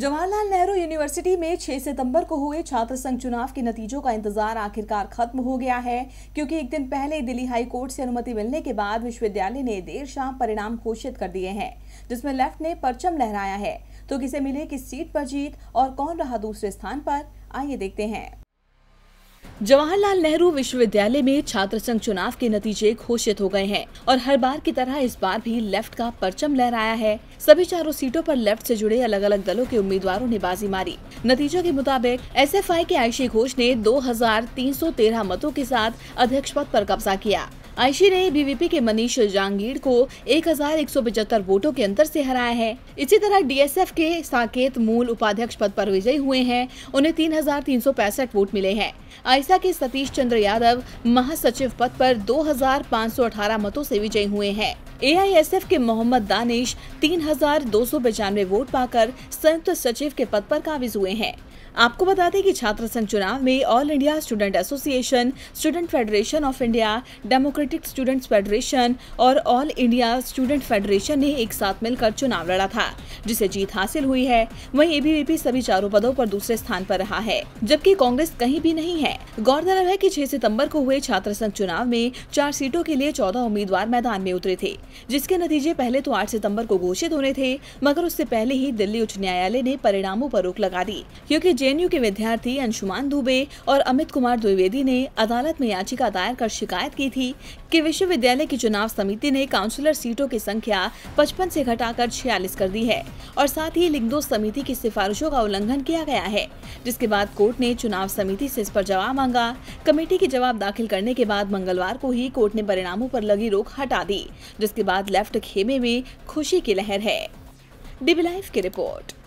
Jawaharlal Nehru university में 6 सितंबर को हुए छात्र संघ चुनाव के नतीजों का इंतजार आखिरकार खत्म हो गया है क्योंकि एक दिन पहले दिल्ली हाई कोर्ट से अनुमति मिलने के बाद विश्वविद्यालय ने देर शाम परिणाम घोषित कर दिए हैं जिसमें लेफ्ट ने परचम लहराया है तो किसे मिले किस सीट पर जीत और कौन रहा दूसरे स्थान पर आइए देखते हैं जवाहरलाल नेहरू विश्वविद्यालय में छात्र संघ चुनाव के नतीजे घोषित हो गए हैं और हर बार की तरह इस बार भी लेफ्ट का परचम लहराया है सभी चारों सीटों पर लेफ्ट से जुड़े अलग अलग दलों के उम्मीदवारों ने बाजी मारी नतीजों के मुताबिक एसएफआई के आयशी घोष ने 2313 मतों के साथ अध्यक्ष पद पर कब्जा किया आयशी ने बीवीपी के मनीष जांगीर को एक वोटों के अंतर से हराया है इसी तरह डीएसएफ के साकेत मूल उपाध्यक्ष पद पर विजयी हुए हैं उन्हें तीन वोट मिले हैं आयसा के सतीश चंद्र यादव महासचिव पद पर 2518 मतों से विजयी हुए हैं एआईएसएफ के मोहम्मद दानिश तीन वोट पाकर संयुक्त सचिव के पद पर काबिज हुए हैं आपको बता दें कि छात्र संघ चुनाव में all India student association student federation of India democratic students federation और ऑल इंडिया स्टूडेंट फेडरेशन ने एक साथ मिलकर चुनाव लड़ा था जिसे जीत हासिल हुई है वहीं एबीवीपी सभी चारों पदों पर दूसरे स्थान पर रहा है जबकि कांग्रेस कहीं भी नहीं है गौरतलब है की छह सितम्बर को हुए छात्र संघ चुनाव में चार सीटों के लिए चौदह उम्मीदवार मैदान में उतरे थे जिसके नतीजे पहले तो आठ सितम्बर को घोषित होने थे मगर उससे पहले ही दिल्ली उच्च न्यायालय ने परिणामों आरोप रोक लगा दी क्यूँकी जेएनयू के विद्यार्थी अंशुमान दुबे और अमित कुमार द्विवेदी ने अदालत में याचिका दायर कर शिकायत की थी कि विश्वविद्यालय की चुनाव समिति ने काउंसिलर सीटों की संख्या 55 से घटाकर 46 कर दी है और साथ ही लिंगदोष समिति की सिफारिशों का उल्लंघन किया गया है जिसके बाद कोर्ट ने चुनाव समिति ऐसी इस पर जवाब मांगा कमेटी के जवाब दाखिल करने के बाद मंगलवार को ही कोर्ट ने परिणामों पर लगी रोक हटा दी जिसके बाद लेफ्ट खेमे में खुशी की लहर है डीबी लाइफ की रिपोर्ट